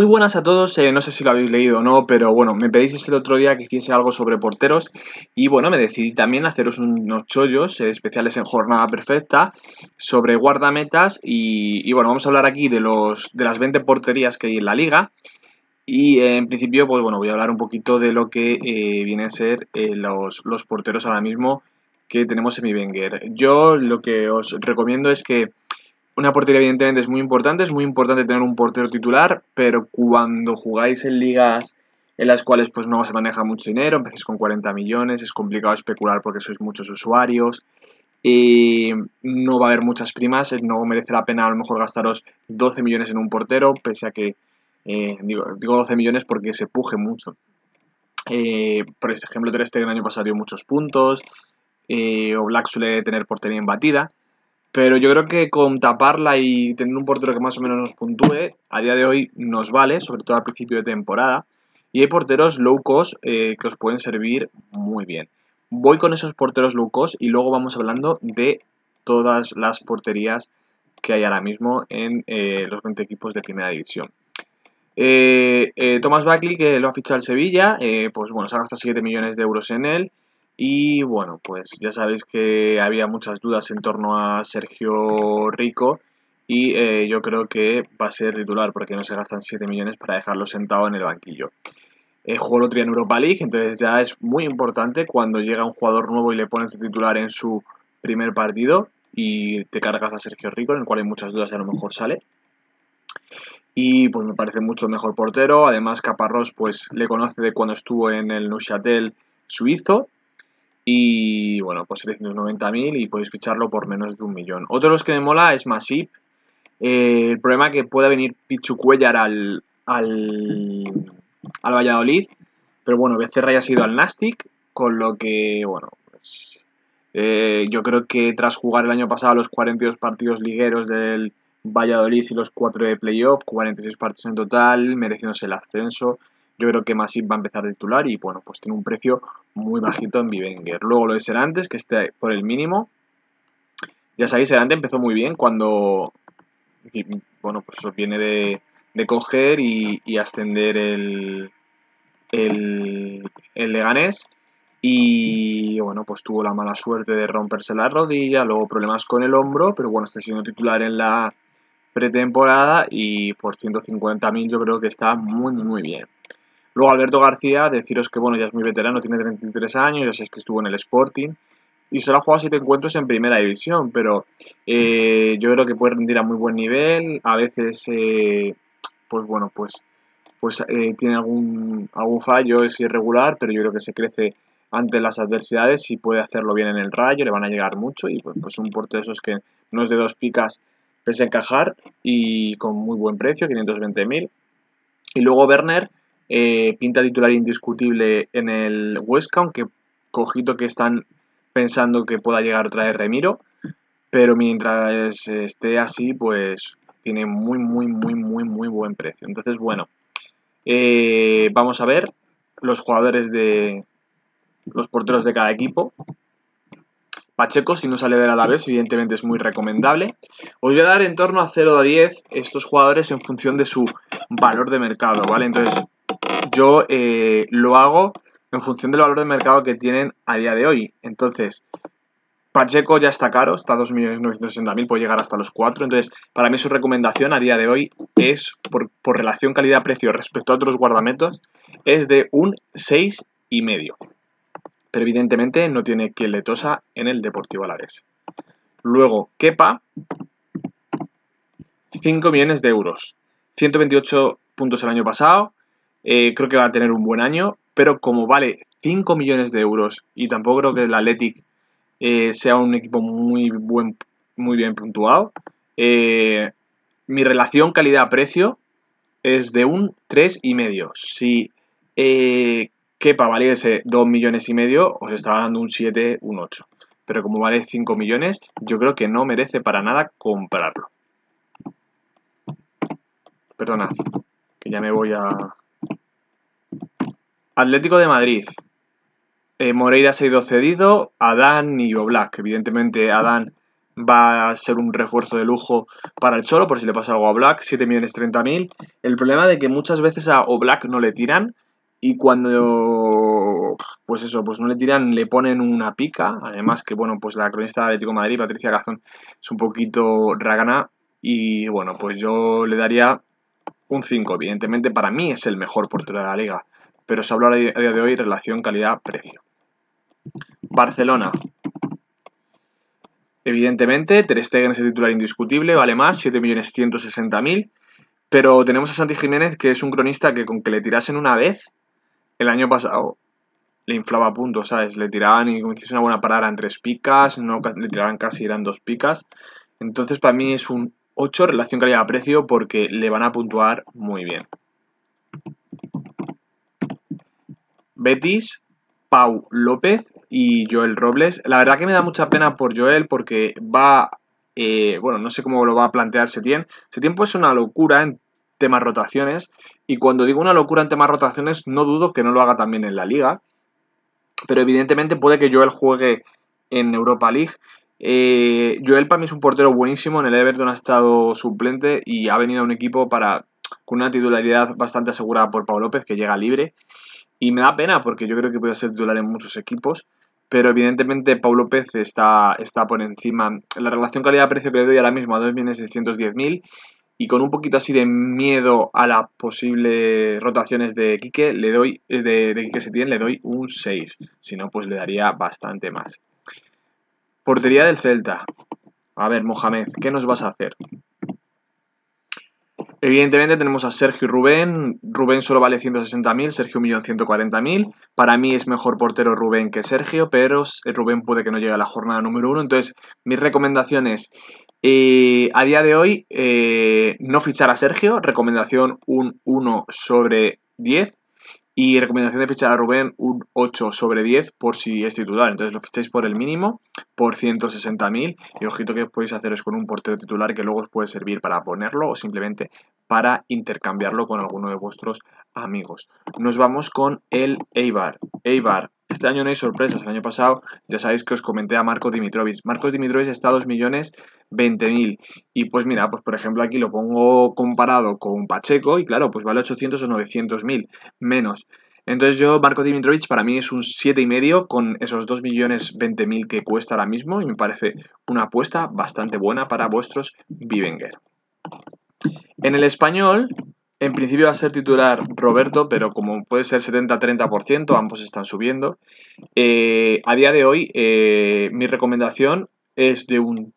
Muy buenas a todos, eh, no sé si lo habéis leído o no, pero bueno, me pedís el otro día que hiciese algo sobre porteros y bueno, me decidí también haceros unos chollos eh, especiales en Jornada Perfecta sobre guardametas y, bueno, vamos a hablar aquí de, los, de las 20 porterías que hay en la liga y eh, en principio, pues bueno, voy a hablar un poquito de lo que vienen a ser los, los, porteros ahora mismo que tenemos en mi Wenger. Yo lo que os recomiendo es que una portería evidentemente es muy importante, es muy importante tener un portero titular, pero cuando jugáis en ligas en las cuales pues no se maneja mucho dinero, empecéis con 40 millones, es complicado especular porque sois muchos usuarios y no va a haber muchas primas, no merece la pena a lo mejor gastaros 12 millones en un portero, pese a que, eh, digo, 12 millones porque se puje mucho. Eh, por este ejemplo, Ter Stegen el año pasado dio muchos puntos, eh, o Black suele tener portería embatida, pero yo creo que con taparla y tener un portero que más o menos nos puntúe, a día de hoy nos vale, sobre todo al principio de temporada. Y hay porteros low cost eh, que os pueden servir muy bien. Voy con esos porteros low cost y luego vamos hablando de todas las porterías que hay ahora mismo en eh, los 20 equipos de primera división. Tomás eh, Thomas Buckley, que lo ha fichado el Sevilla, pues bueno, se ha gastado 7 millones de euros en él. Y bueno, pues ya sabéis que había muchas dudas en torno a Sergio Rico y eh, yo creo que va a ser titular porque no se gastan 7 millones para dejarlo sentado en el banquillo. Eh, jugó el otro en Europa League, entonces ya es muy importante cuando llega un jugador nuevo y le pones de titular en su primer partido y te cargas a Sergio Rico, en el cual hay muchas dudas y a lo mejor sale. Y pues me parece mucho mejor portero, además Caparrós pues le conoce de cuando estuvo en el Neuchâtel suizo y bueno, pues 790.000 y podéis ficharlo por menos de un millón. Otro de los que me mola es Masip. Eh, el problema es que pueda venir Pichu al, al, Valladolid. Pero bueno, Becerra ya ha sido al Nastic. Con lo que, bueno, pues, eh, yo creo que tras jugar el año pasado los 42 partidos ligueros del Valladolid y los 4 de playoff, 46 partidos en total, mereciéndose el ascenso. Yo creo que Masip va a empezar a titular y bueno, pues tiene un precio muy bajito en Vivenger. Luego lo de Serantes, que está por el mínimo. Ya sabéis, Serantes empezó muy bien cuando, bueno, pues eso viene de, coger y, ascender el, el, el Leganés. Y bueno, pues tuvo la mala suerte de romperse la rodilla, luego problemas con el hombro, pero bueno, está siendo titular en la pretemporada y por 150.000 yo creo que está muy, muy bien. Luego Alberto García, deciros que bueno, ya es muy veterano, tiene 33 años, ya sabéis que estuvo en el Sporting y solo ha jugado 7 encuentros en primera división, pero eh, yo creo que puede rendir a muy buen nivel, a veces, eh, pues bueno, pues, pues eh, tiene algún, algún fallo, es irregular, pero yo creo que se crece ante las adversidades y puede hacerlo bien en el rayo, le van a llegar mucho y pues, pues un portero de esos que no es de dos picas pese a encajar y con muy buen precio, 520.000. Y luego Werner, eh, pinta titular indiscutible en el West aunque que cogito que están pensando que pueda llegar otra vez Remiro, pero mientras esté así, pues tiene muy, muy, muy, muy, muy buen precio. Entonces, bueno, eh, vamos a ver los jugadores de los porteros de cada equipo. Pacheco, si no sale de la vez. evidentemente es muy recomendable. Os voy a dar en torno a 0 a 10 estos jugadores en función de su valor de mercado, ¿vale? Entonces, yo eh, lo hago en función del valor de mercado que tienen a día de hoy. Entonces, Pacheco ya está caro, está 2.960.000, puede llegar hasta los 4. Entonces, para mí su recomendación a día de hoy es, por, relación calidad-precio respecto a otros guardamentos, es de un 6,5. Pero evidentemente no tiene que letosa en el Deportivo Alavés. Luego, Kepa, 5 millones de euros. 128 puntos el año pasado, eh, creo que va a tener un buen año, pero como vale 5 millones de euros y tampoco creo que el Athletic eh, sea un equipo muy, buen, muy bien puntuado, eh, mi relación calidad-precio es de un 3,5. Si Kepa valiese 2 millones y medio, os estaba dando un 7, un 8. Pero como vale 5 millones, yo creo que no merece para nada comprarlo. perdona que ya me voy a Atlético de Madrid. Eh, Moreira se ha ido cedido, Adán y Oblak. Evidentemente, Adán va a ser un refuerzo de lujo para el Cholo, por si le pasa algo a Oblak, 7 millones mil. El problema de que muchas veces a Oblak no le tiran, y cuando, pues eso, pues no le tiran, le ponen una pica. Además que, bueno, pues la cronista de Atlético de Madrid, Patricia Gazón, es un poquito ragana. Y bueno, pues yo le daría un 5. Evidentemente, para mí es el mejor portero de la liga pero se habla a día de hoy relación calidad-precio. Barcelona. Evidentemente, Ter Stegen es el titular indiscutible, vale más, 7.160.000, pero tenemos a Santi Jiménez, que es un cronista que con que le tirasen una vez, el año pasado le inflaba puntos, ¿sabes? Le tiraban y como hiciese una buena parada en tres picas, no, le tiraban casi eran dos picas. Entonces, para mí es un 8 relación calidad-precio porque le van a puntuar muy bien. Betis, Pau López y Joel Robles. La verdad que me da mucha pena por Joel porque va, eh, bueno, no sé cómo lo va a plantear Setién. Setién pues es una locura en temas rotaciones y cuando digo una locura en temas rotaciones no dudo que no lo haga también en la liga. Pero evidentemente puede que Joel juegue en Europa League. Eh, Joel para mí es un portero buenísimo, en el Everton ha estado suplente y ha venido a un equipo para con una titularidad bastante asegurada por Pau López que llega libre. Y me da pena porque yo creo que puede ser titular en muchos equipos, pero evidentemente Pablo Pérez está, está por encima. La relación calidad-precio que le doy ahora mismo a 2.610.000 y con un poquito así de miedo a las posibles rotaciones de Quique, le doy, de, se Setién, le doy un 6. Si no, pues le daría bastante más. Portería del Celta. A ver, Mohamed, ¿qué nos vas a hacer? Evidentemente tenemos a Sergio y Rubén. Rubén solo vale 160.000, Sergio 1.140.000. Para mí es mejor portero Rubén que Sergio, pero eh, Rubén puede que no llegue a la jornada número uno. Entonces, mis recomendaciones eh, a día de hoy, eh, no fichar a Sergio. Recomendación un 1 sobre 10. Y recomendación de fichar a Rubén un 8 sobre 10 por si es titular. Entonces lo ficháis por el mínimo por 160.000 y ojito que podéis haceros con un portero titular que luego os puede servir para ponerlo o simplemente para intercambiarlo con alguno de vuestros amigos. Nos vamos con el Eibar. Eibar, este año no hay sorpresas, el año pasado ya sabéis que os comenté a Marcos Dimitrovic. Marcos Dimitrovic está a 2 millones mil. Y pues mira, pues por ejemplo aquí lo pongo comparado con Pacheco y claro, pues vale 800 o 900.000 mil menos. Entonces yo, Marco Dimitrovich, para mí es un 7,5 con esos 2 millones mil que cuesta ahora mismo y me parece una apuesta bastante buena para vuestros Bivenger. En el español, en principio va a ser titular Roberto, pero como puede ser 70-30%, ambos están subiendo. Eh, a día de hoy, eh, mi recomendación es de un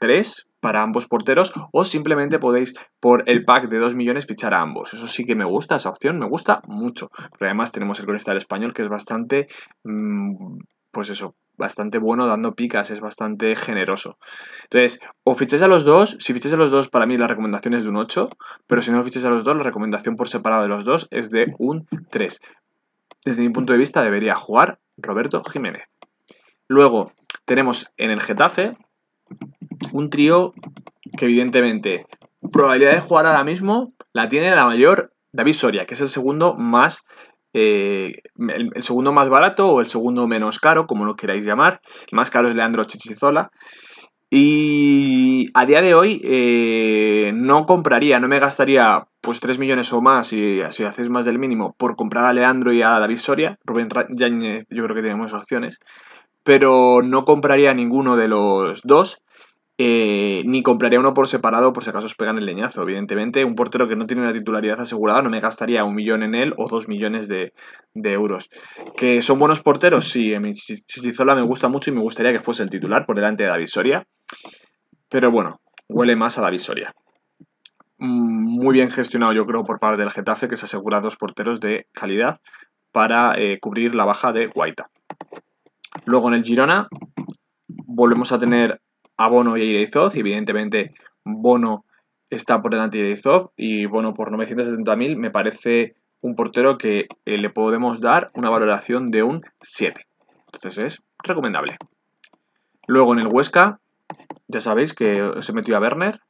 3 para ambos porteros o simplemente podéis por el pack de 2 millones fichar a ambos. Eso sí que me gusta, esa opción me gusta mucho. Pero además tenemos el del español que es bastante, mm, pues eso, bastante bueno dando picas, es bastante generoso. Entonces, o fichéis a los dos, si fichéis a los dos para mí la recomendación es de un 8, pero si no fichéis a los dos la recomendación por separado de los dos es de un 3. Desde mi punto de vista debería jugar Roberto Jiménez. Luego tenemos en el Getafe un trío que evidentemente probabilidad de jugar ahora mismo la tiene la mayor David Soria, que es el segundo más eh, el, segundo más barato o el segundo menos caro, como lo queráis llamar. El más caro es Leandro Chichizola. Y a día de hoy eh, no compraría, no me gastaría pues 3 millones o más, si, si hacéis más del mínimo, por comprar a Leandro y a David Soria. Rubén Yáñez yo creo que tenemos opciones. Pero no compraría ninguno de los dos eh, ni compraría uno por separado por si acaso os pegan el leñazo. Evidentemente, un portero que no tiene una titularidad asegurada no me gastaría un millón en él o dos millones de, euros. ¿Que son buenos porteros? Sí, eh, Zola me gusta mucho y me gustaría que fuese el titular por delante de la visoria Pero bueno, huele más a la Soria. Mm, muy bien gestionado, yo creo, por parte del Getafe, que se asegura dos porteros de calidad para eh, cubrir la baja de Guaita. Luego en el Girona volvemos a tener a Bono y a y evidentemente Bono está por delante de Irizov, y Bono por 970.000 me parece un portero que eh, le podemos dar una valoración de un 7. Entonces es recomendable. Luego en el Huesca, ya sabéis que se metió a Werner.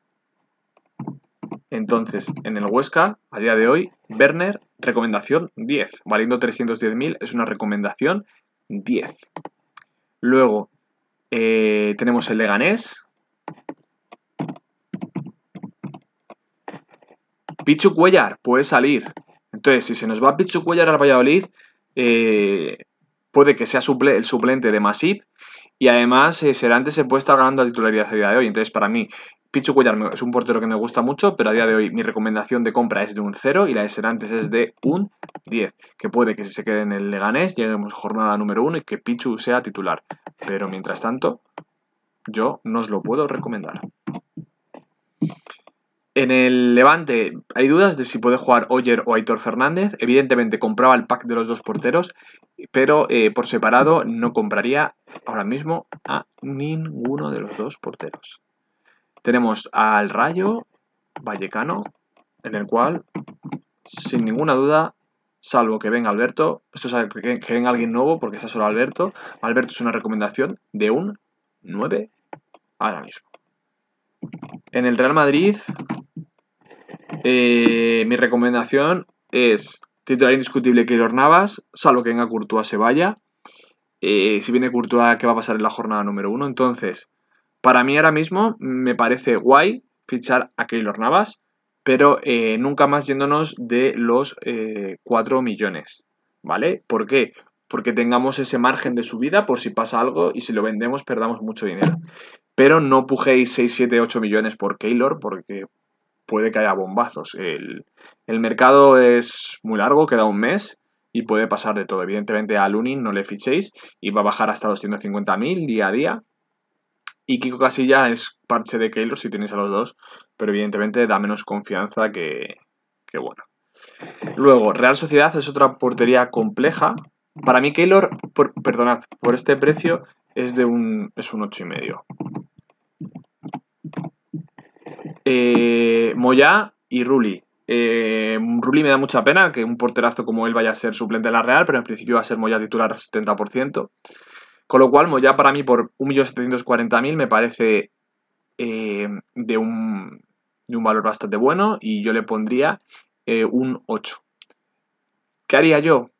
Entonces, en el Huesca, a día de hoy, Werner, recomendación 10. Valiendo 310.000 es una recomendación 10. Luego, eh, tenemos el Leganés. Pichu Cuellar puede salir. Entonces, si se nos va Pichu Cuellar al Valladolid, eh, puede que sea el suplente de Masip. Y además, será eh, Serante se puede estar ganando la titularidad de hoy. Entonces, para mí, Pichu Cuellar es un portero que me gusta mucho, pero a día de hoy mi recomendación de compra es de un 0 y la de Serantes es de un 10. Que puede que se quede en el Leganés lleguemos a jornada número 1 y que Pichu sea titular. Pero mientras tanto, yo no os lo puedo recomendar. En el Levante hay dudas de si puede jugar Oyer o Aitor Fernández. Evidentemente compraba el pack de los dos porteros, pero eh, por separado no compraría ahora mismo a ninguno de los dos porteros. Tenemos al Rayo Vallecano, en el cual, sin ninguna duda, salvo que venga Alberto, esto es que, que venga alguien nuevo porque está solo Alberto, Alberto es una recomendación de un 9 ahora mismo. En el Real Madrid, eh, mi recomendación es titular indiscutible Keylor Navas, salvo que venga Courtois se vaya. Eh, si viene Courtois, ¿qué va a pasar en la jornada número 1? Entonces, para mí ahora mismo me parece guay fichar a Keylor Navas, pero eh, nunca más yéndonos de los 4 eh, millones, ¿vale? ¿Por qué? Porque tengamos ese margen de subida por si pasa algo y si lo vendemos perdamos mucho dinero. Pero no pujéis 6, 7, 8 millones por Keylor porque puede que haya bombazos. El, mercado es muy largo, queda un mes y puede pasar de todo. Evidentemente a Lunin no le fichéis y va a bajar hasta 250.000 día a día, y Kiko Casilla es parche de Keylor si tenéis a los dos, pero evidentemente da menos confianza que, bueno. Luego, Real Sociedad es otra portería compleja. Para mí, Keylor, perdonad, por este precio es de un, es un 8,5. Eh, Moyá y Ruli. Eh, Ruli me da mucha pena que un porterazo como él vaya a ser suplente de la Real, pero en principio va a ser Moyá titular 70%. Con lo cual, ya para mí por 1.740.000 me parece eh, de, un, de, un, valor bastante bueno y yo le pondría eh, un 8. ¿Qué haría yo?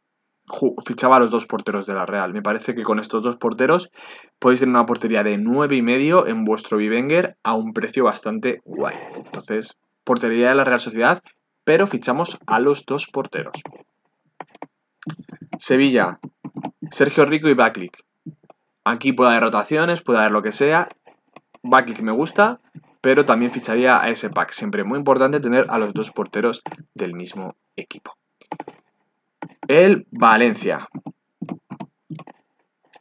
Fichaba a los dos porteros de la Real. Me parece que con estos dos porteros podéis tener una portería de 9,5 en vuestro Vivenger a un precio bastante guay. Entonces, portería de la Real Sociedad, pero fichamos a los dos porteros. Sevilla, Sergio Rico y Backlick. Aquí puede haber rotaciones, puede haber lo que sea. que me gusta, pero también ficharía a ese pack. Siempre muy importante tener a los dos porteros del mismo equipo. El Valencia.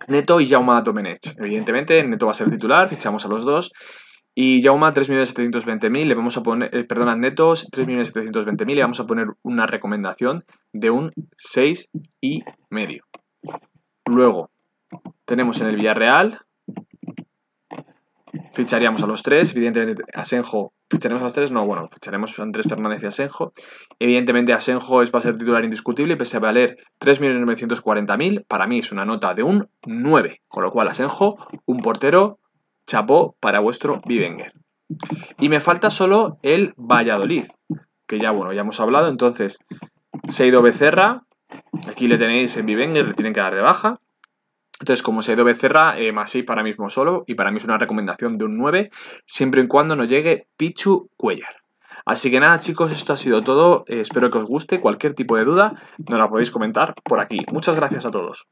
Neto y Jauma Domenech. Evidentemente, Neto va a ser titular, fichamos a los dos. Y Jauma 3.720.000, le vamos a poner, eh, perdón, Neto 3.720.000, le vamos a poner una recomendación de un 6.5. y medio. Luego, tenemos en el Villarreal. Ficharíamos a los tres, evidentemente Asenjo. ¿Ficharemos a los tres? No, bueno, ficharemos a Andrés Fernández y Asenjo. Evidentemente Asenjo es, va a ser titular indiscutible, pese a valer 3.940.000. Para mí es una nota de un 9, con lo cual Asenjo, un portero, chapó para vuestro Bivenger. Y me falta solo el Valladolid, que ya, bueno, ya hemos hablado. Entonces, se Becerra. Aquí le tenéis en Bivenger, le tienen que dar de baja. Entonces, como se ha ido Becerra, más eh, 6 para mí mismo solo, y para mí es una recomendación de un 9, siempre y cuando nos llegue Pichu Cuellar. Así que nada chicos, esto ha sido todo, eh, espero que os guste, cualquier tipo de duda nos la podéis comentar por aquí. Muchas gracias a todos.